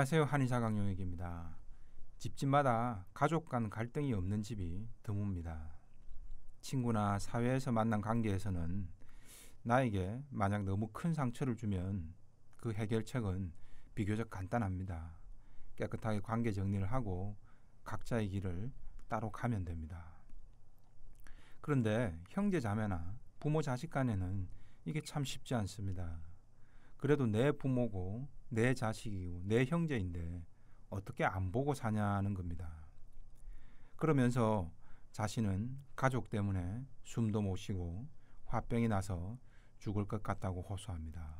안녕하세요. 한의사 강용익입니다. 집집마다 가족 간 갈등이 없는 집이 드뭅니다. 친구나 사회에서 만난 관계에서는 나에게 만약 너무 큰 상처를 주면 그 해결책은 비교적 간단합니다. 깨끗하게 관계 정리를 하고 각자의 길을 따로 가면 됩니다. 그런데 형제 자매나 부모 자식 간에는 이게 참 쉽지 않습니다. 그래도 내 부모고 내 자식이고 내 형제인데 어떻게 안 보고 사냐는 겁니다. 그러면서 자신은 가족 때문에 숨도 못 쉬고 화병이 나서 죽을 것 같다고 호소합니다.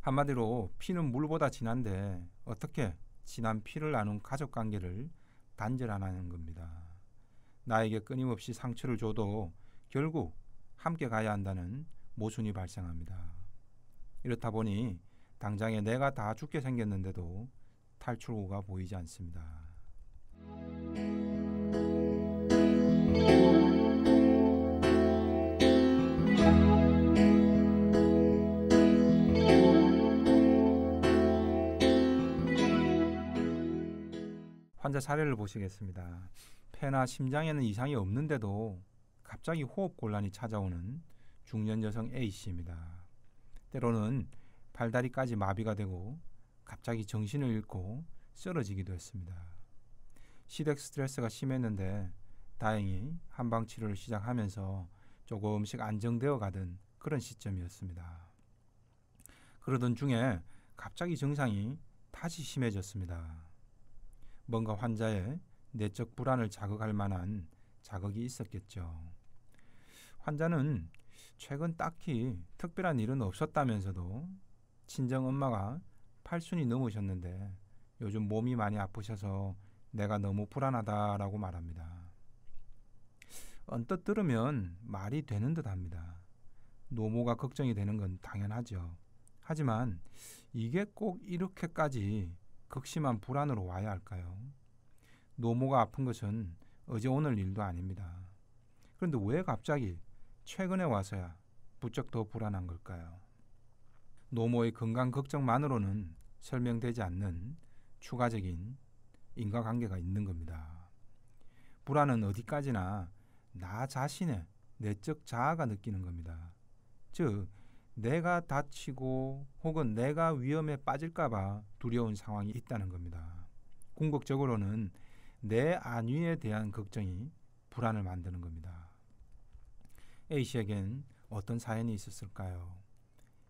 한마디로 피는 물보다 진한데 어떻게 진한 피를 나눈 가족 관계를 단절하는 겁니다. 나에게 끊임없이 상처를 줘도 결국 함께 가야 한다는 모순이 발생합니다. 이렇다 보니 당장에 내가 다 죽게 생겼는데도 탈출구가 보이지 않습니다. 환자 사례를 보시겠습니다. 폐나 심장에는 이상이 없는데도 갑자기 호흡 곤란이 찾아오는 중년 여성 A씨입니다. 때로는 발다리까지 마비가 되고 갑자기 정신을 잃고 쓰러지기도 했습니다. 시댁 스트레스가 심했는데 다행히 한방 치료를 시작하면서 조금씩 안정되어 가던 그런 시점이었습니다. 그러던 중에 갑자기 증상이 다시 심해졌습니다. 뭔가 환자의 내적 불안을 자극할 만한 자극이 있었겠죠. 환자는 최근 딱히 특별한 일은 없었다면서도 친정 엄마가 팔순이 넘으셨는데 요즘 몸이 많이 아프셔서 내가 너무 불안하다라고 말합니다. 언뜻 들으면 말이 되는 듯 합니다. 노모가 걱정이 되는 건 당연하죠. 하지만 이게 꼭 이렇게까지 극심한 불안으로 와야 할까요? 노모가 아픈 것은 어제 오늘 일도 아닙니다. 그런데 왜 갑자기 최근에 와서야 부쩍 더 불안한 걸까요? 노모의 건강 걱정만으로는 설명되지 않는 추가적인 인과관계가 있는 겁니다. 불안은 어디까지나 나 자신의 내적 자아가 느끼는 겁니다. 즉, 내가 다치고 혹은 내가 위험에 빠질까봐 두려운 상황이 있다는 겁니다. 궁극적으로는 내 안위에 대한 걱정이 불안을 만드는 겁니다. A씨에겐 어떤 사연이 있었을까요?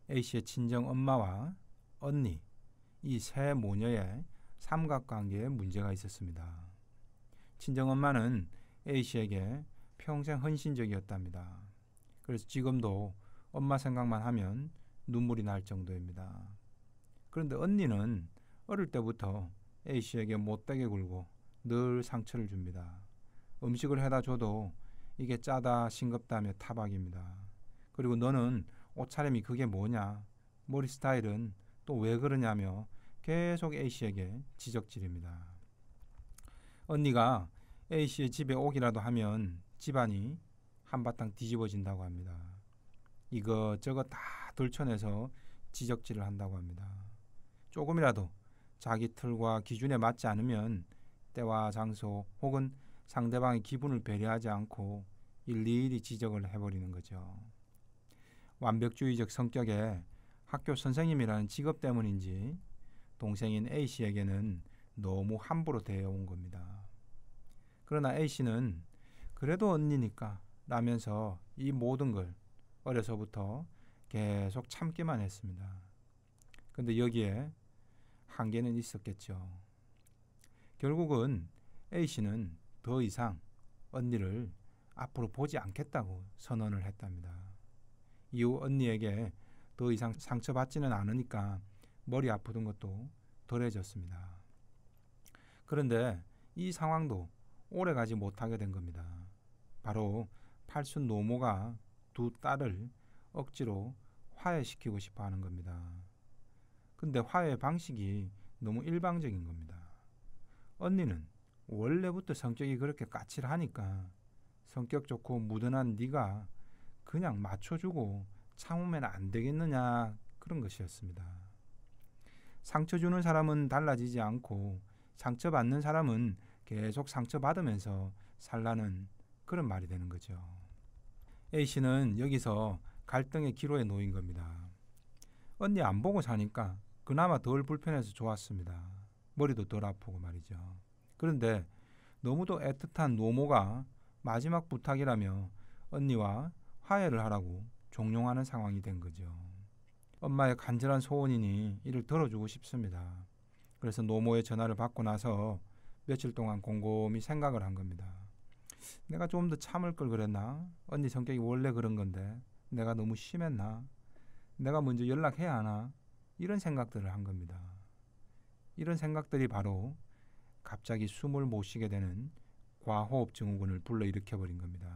A씨의 친정 엄마와 언니, 이 세 모녀의 삼각관계에 문제가 있었습니다. 친정 엄마는 A씨에게 평생 헌신적이었답니다. 그래서 지금도 엄마 생각만 하면 눈물이 날 정도입니다. 그런데 언니는 어릴 때부터 A씨에게 못되게 굴고 늘 상처를 줍니다. 음식을 해다 줘도 이게 짜다 싱겁다며 타박입니다. 그리고 너는 옷차림이 그게 뭐냐? 머리 스타일은 또 왜 그러냐며 계속 A씨에게 지적질입니다. 언니가 A씨의 집에 오기라도 하면 집안이 한바탕 뒤집어진다고 합니다. 이것저것 다 돌쳐내서 지적질을 한다고 합니다. 조금이라도 자기 틀과 기준에 맞지 않으면 때와 장소 혹은 상대방의 기분을 배려하지 않고 일일이 지적을 해버리는 거죠. 완벽주의적 성격에 학교 선생님이라는 직업 때문인지 동생인 A씨에게는 너무 함부로 대해온 겁니다. 그러나 A씨는 그래도 언니니까 라면서 이 모든 걸 어려서부터 계속 참기만 했습니다. 근데 여기에 한계는 있었겠죠. 결국은 A씨는 더 이상 언니를 앞으로 보지 않겠다고 선언을 했답니다. 이후 언니에게 더 이상 상처받지는 않으니까 머리 아프던 것도 덜해졌습니다. 그런데 이 상황도 오래 가지 못하게 된 겁니다. 바로 팔순 노모가 두 딸을 억지로 화해시키고 싶어 하는 겁니다. 근데 화해 방식이 너무 일방적인 겁니다. 언니는 원래부터 성격이 그렇게 까칠하니까 성격 좋고 무던한 네가 그냥 맞춰주고 참으면 안 되겠느냐 그런 것이었습니다. 상처 주는 사람은 달라지지 않고 상처 받는 사람은 계속 상처 받으면서 살라는 그런 말이 되는 거죠. A 씨는 여기서 갈등의 기로에 놓인 겁니다. 언니 안 보고 사니까 그나마 덜 불편해서 좋았습니다. 머리도 덜 아프고 말이죠. 그런데 너무도 애틋한 노모가 마지막 부탁이라며 언니와 화해를 하라고 종용하는 상황이 된 거죠. 엄마의 간절한 소원이니 이를 들어주고 싶습니다. 그래서 노모의 전화를 받고 나서 며칠 동안 곰곰이 생각을 한 겁니다. 내가 좀 더 참을 걸 그랬나? 언니 성격이 원래 그런 건데 내가 너무 심했나? 내가 먼저 연락해야 하나? 이런 생각들을 한 겁니다. 이런 생각들이 바로 갑자기 숨을 못 쉬게 되는 과호흡 증후군을 불러일으켜 버린 겁니다.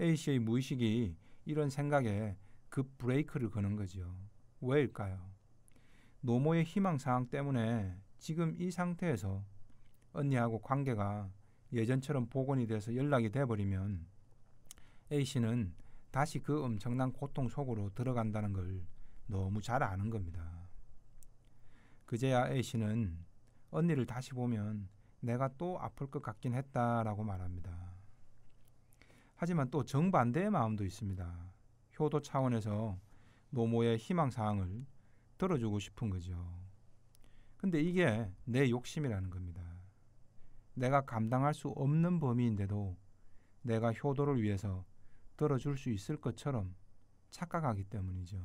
A 씨의 무의식이 이런 생각에 급 브레이크를 거는 거죠. 왜일까요? 노모의 희망 사항 때문에 지금 이 상태에서 언니하고 관계가 예전처럼 복원이 돼서 연락이 돼버리면 A 씨는 다시 그 엄청난 고통 속으로 들어간다는 걸 너무 잘 아는 겁니다. 그제야 A 씨는 언니를 다시 보면 내가 또 아플 것 같긴 했다라고 말합니다. 하지만 또 정반대의 마음도 있습니다. 효도 차원에서 노모의 희망 사항을 들어주고 싶은 거죠. 근데 이게 내 욕심이라는 겁니다. 내가 감당할 수 없는 범위인데도 내가 효도를 위해서 들어줄 수 있을 것처럼 착각하기 때문이죠.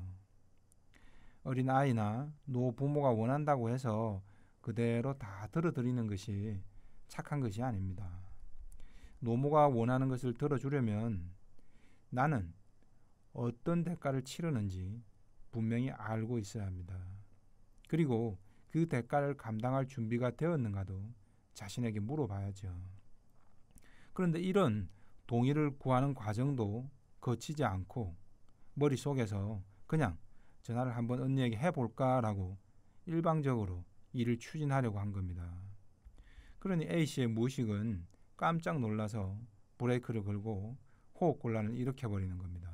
어린 아이나 노부모가 원한다고 해서 그대로 다 들어드리는 것이 착한 것이 아닙니다. 노모가 원하는 것을 들어주려면 나는 어떤 대가를 치르는지 분명히 알고 있어야 합니다. 그리고 그 대가를 감당할 준비가 되었는가도 자신에게 물어봐야죠. 그런데 이런 동의를 구하는 과정도 거치지 않고 머릿속에서 그냥 전화를 한번 언니에게 해볼까라고 일방적으로 일을 추진하려고 한 겁니다. 그러니 A씨의 무식은 깜짝 놀라서 브레이크를 걸고 호흡 곤란을 일으켜버리는 겁니다.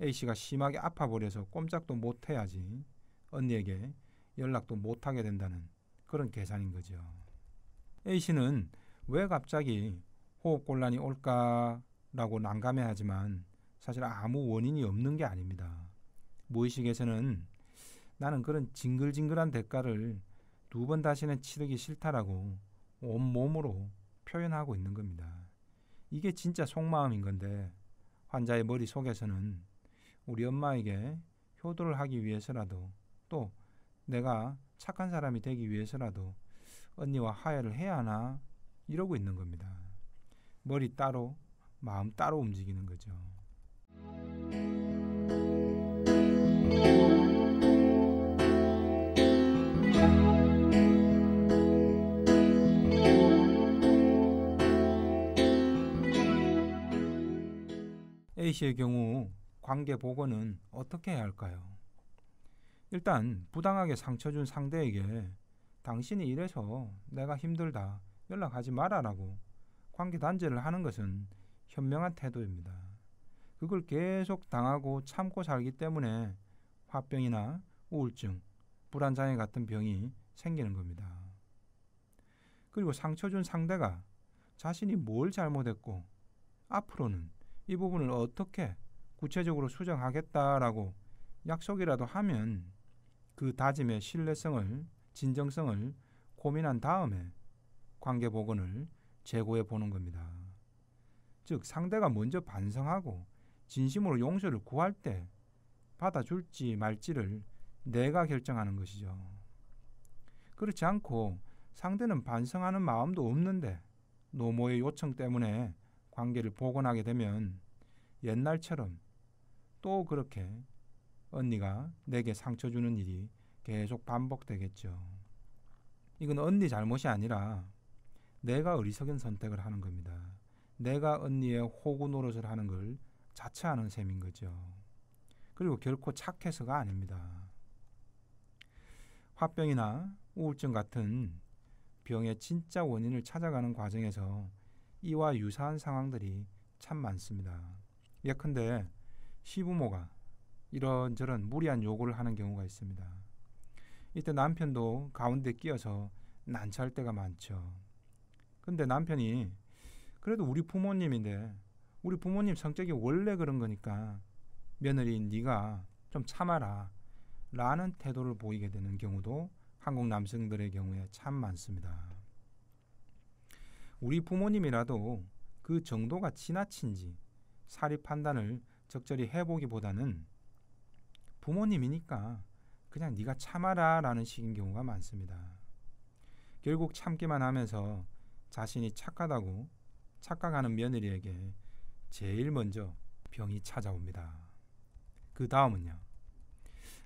A씨가 심하게 아파버려서 꼼짝도 못해야지 언니에게 연락도 못하게 된다는 그런 계산인 거죠. A씨는 왜 갑자기 호흡 곤란이 올까라고 난감해하지만 사실 아무 원인이 없는 게 아닙니다. 무의식에서는 나는 그런 징글징글한 대가를 두번 다시는 치르기 싫다라고 온몸으로 표현하고 있는 겁니다. 이게 진짜 속마음인 건데 환자의 머릿속에서는 우리 엄마에게 효도를 하기 위해서라도 또 내가 착한 사람이 되기 위해서라도 언니와 하야를 해야 하나 이러고 있는 겁니다. 머리 따로 마음 따로 움직이는 거죠. A씨의 경우 관계 복원은 어떻게 해야 할까요? 일단 부당하게 상처 준 상대에게 당신이 이래서 내가 힘들다 연락하지 말아라고 관계 단절을 하는 것은 현명한 태도입니다. 그걸 계속 당하고 참고 살기 때문에 화병이나 우울증, 불안장애 같은 병이 생기는 겁니다. 그리고 상처 준 상대가 자신이 뭘 잘못했고 앞으로는 이 부분을 어떻게 구체적으로 수정하겠다라고 약속이라도 하면 그 다짐의 신뢰성을 진정성을 고민한 다음에 관계 복원을 제고해 보는 겁니다. 즉 상대가 먼저 반성하고 진심으로 용서를 구할 때 받아줄지 말지를 내가 결정하는 것이죠. 그렇지 않고 상대는 반성하는 마음도 없는데 노모의 요청 때문에 관계를 복원하게 되면 옛날처럼 또 그렇게 언니가 내게 상처 주는 일이 계속 반복되겠죠. 이건 언니 잘못이 아니라 내가 어리석은 선택을 하는 겁니다. 내가 언니의 호구 노릇을 하는 걸 자처하는 셈인 거죠. 그리고 결코 착해서가 아닙니다. 화병이나 우울증 같은 병의 진짜 원인을 찾아가는 과정에서 이와 유사한 상황들이 참 많습니다. 예컨대 시부모가 이런저런 무리한 요구를 하는 경우가 있습니다. 이때 남편도 가운데 끼어서 난처할 때가 많죠. 근데 남편이 그래도 우리 부모님인데 우리 부모님 성격이 원래 그런 거니까 며느리 네가 좀 참아라 라는 태도를 보이게 되는 경우도 한국 남성들의 경우에 참 많습니다. 우리 부모님이라도 그 정도가 지나친지 사리 판단을 적절히 해보기보다는 부모님이니까 그냥 네가 참아라 라는 식인 경우가 많습니다. 결국 참기만 하면서 자신이 착하다고 착각하는 며느리에게 제일 먼저 병이 찾아옵니다. 그 다음은요.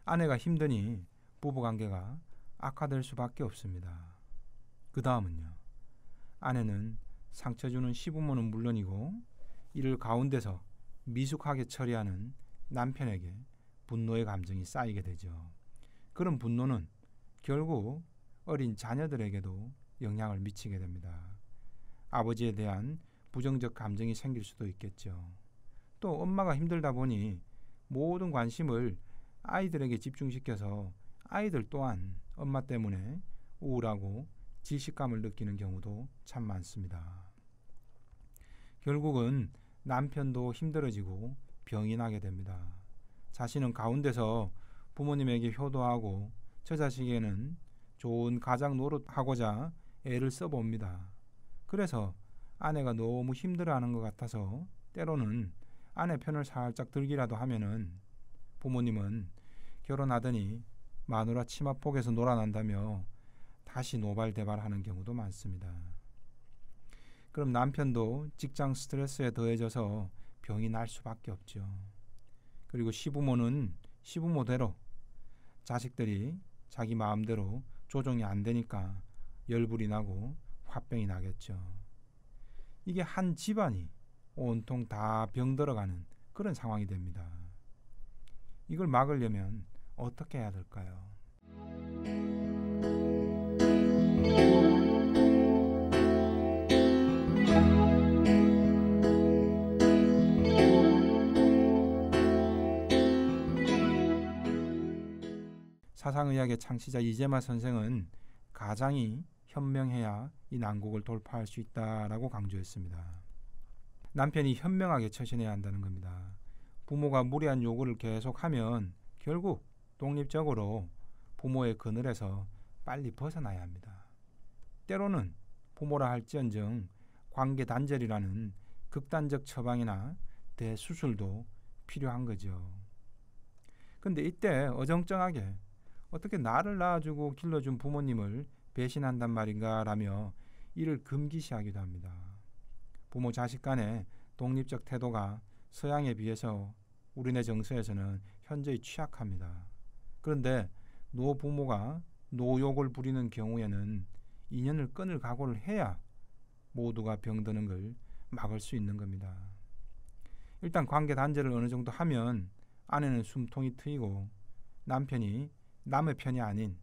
아내가 힘드니 부부관계가 악화될 수밖에 없습니다. 그 다음은요. 아내는 상처 주는 시부모는 물론이고 이를 가운데서 미숙하게 처리하는 남편에게 분노의 감정이 쌓이게 되죠. 그런 분노는 결국 어린 자녀들에게도 영향을 미치게 됩니다. 아버지에 대한 부정적 감정이 생길 수도 있겠죠. 또 엄마가 힘들다 보니 모든 관심을 아이들에게 집중시켜서 아이들 또한 엄마 때문에 우울하고 지식감을 느끼는 경우도 참 많습니다. 결국은 남편도 힘들어지고 병이 나게 됩니다. 자신은 가운데서 부모님에게 효도하고 저 자식에는 좋은 가장 노릇하고자 애를 써봅니다. 그래서 아내가 너무 힘들어하는 것 같아서 때로는 아내 편을 살짝 들기라도 하면은 부모님은 결혼하더니 마누라 치마폭에서 놀아난다며 다시 노발대발하는 경우도 많습니다. 그럼 남편도 직장 스트레스에 더해져서 병이 날 수밖에 없죠. 그리고 시부모는 시부모대로 자식들이 자기 마음대로 조종이 안 되니까 열불이 나고 화병이 나겠죠. 이게 한 집안이 온통 다 병들어가는 그런 상황이 됩니다. 이걸 막으려면 어떻게 해야 될까요? 사상의학의 창시자 이재마 선생은 가장이 현명해야 이 난국을 돌파할 수 있다라고 강조했습니다. 남편이 현명하게 처신해야 한다는 겁니다. 부모가 무리한 요구를 계속하면 결국 독립적으로 부모의 그늘에서 빨리 벗어나야 합니다. 때로는 부모라 할지언정 관계 단절이라는 극단적 처방이나 대수술도 필요한 거죠. 근데 이때 어정쩡하게 어떻게 나를 낳아주고 길러준 부모님을 배신한단 말인가라며 이를 금기시하기도 합니다. 부모 자식 간의 독립적 태도가 서양에 비해서 우리네 정서에서는 현저히 취약합니다. 그런데 노부모가 노욕을 부리는 경우에는 인연을 끊을 각오를 해야 모두가 병드는 걸 막을 수 있는 겁니다. 일단 관계 단절을 어느 정도 하면 아내는 숨통이 트이고 남편이 남의 편이 아닌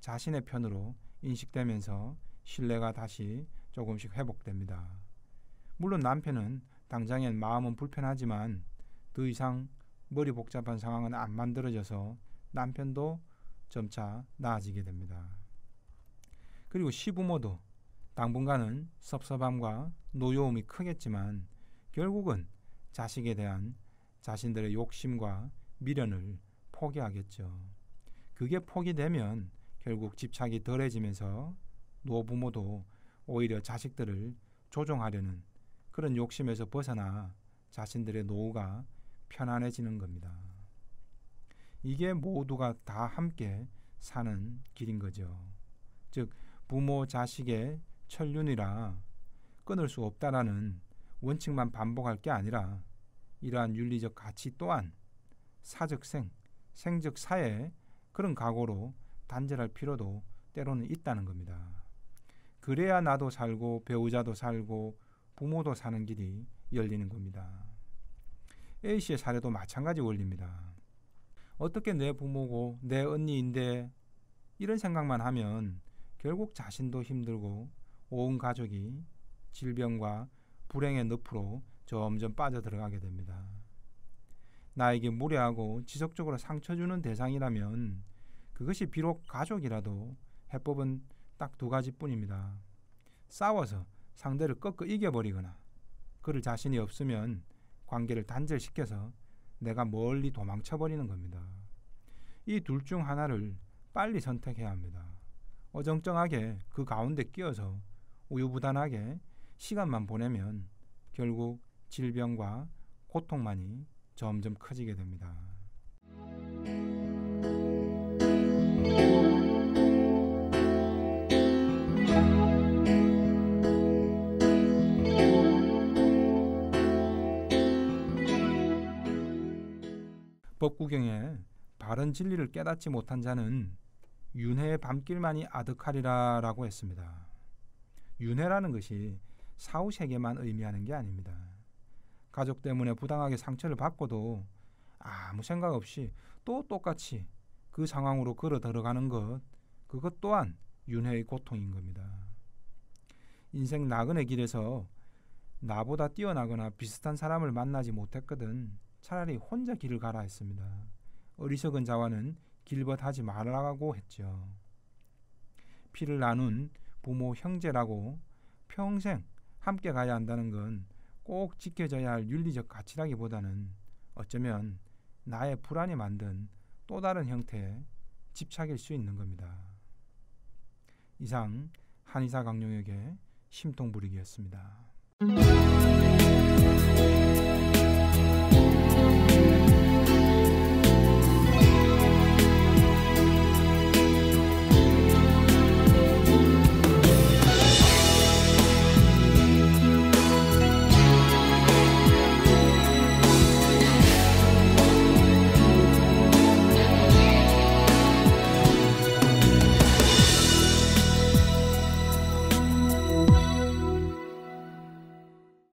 자신의 편으로 인식되면서 신뢰가 다시 조금씩 회복됩니다. 물론 남편은 당장엔 마음은 불편하지만 더 이상 머리 복잡한 상황은 안 만들어져서 남편도 점차 나아지게 됩니다. 그리고 시부모도 당분간은 섭섭함과 노여움이 크겠지만 결국은 자식에 대한 자신들의 욕심과 미련을 포기하겠죠. 그게 포기되면 결국 집착이 덜해지면서 노부모도 오히려 자식들을 조종하려는 그런 욕심에서 벗어나 자신들의 노후가 편안해지는 겁니다. 이게 모두가 다 함께 사는 길인 거죠. 즉, 부모 자식의 천륜이라 끊을 수 없다라는 원칙만 반복할 게 아니라 이러한 윤리적 가치 또한 사적 생, 생적 사에 그런 각오로 단절할 필요도 때로는 있다는 겁니다. 그래야 나도 살고 배우자도 살고 부모도 사는 길이 열리는 겁니다. A씨의 사례도 마찬가지 원리입니다. 어떻게 내 부모고 내 언니인데 이런 생각만 하면 결국 자신도 힘들고 온 가족이 질병과 불행의 늪으로 점점 빠져들어가게 됩니다. 나에게 무례하고 지속적으로 상처주는 대상이라면 그것이 비록 가족이라도 해법은 딱 두 가지뿐입니다. 싸워서 상대를 꺾어 이겨버리거나 그를 자신이 없으면 관계를 단절시켜서 내가 멀리 도망쳐버리는 겁니다. 이 둘 중 하나를 빨리 선택해야 합니다. 어정쩡하게 그 가운데 끼어서 우유부단하게 시간만 보내면 결국 질병과 고통만이 점점 커지게 됩니다. 법구경에 바른 진리를 깨닫지 못한 자는 윤회의 밤길만이 아득하리라라고 했습니다. 윤회라는 것이 사후세계만 의미하는 게 아닙니다. 가족 때문에 부당하게 상처를 받고도 아무 생각 없이 또 똑같이 그 상황으로 걸어 들어가는 것 그것 또한 윤회의 고통인 겁니다. 인생 나그네 길에서 나보다 뛰어나거나 비슷한 사람을 만나지 못했거든 차라리 혼자 길을 가라 했습니다. 어리석은 자와는 길벗하지 말라고 했죠. 피를 나눈 부모 형제라고 평생 함께 가야 한다는 건꼭 지켜져야 할 윤리적 가치라기보다는 어쩌면 나의 불안이 만든 또 다른 형태의 집착일 수 있는 겁니다. 이상 한의사 강용혁의 심통 부리기였습니다.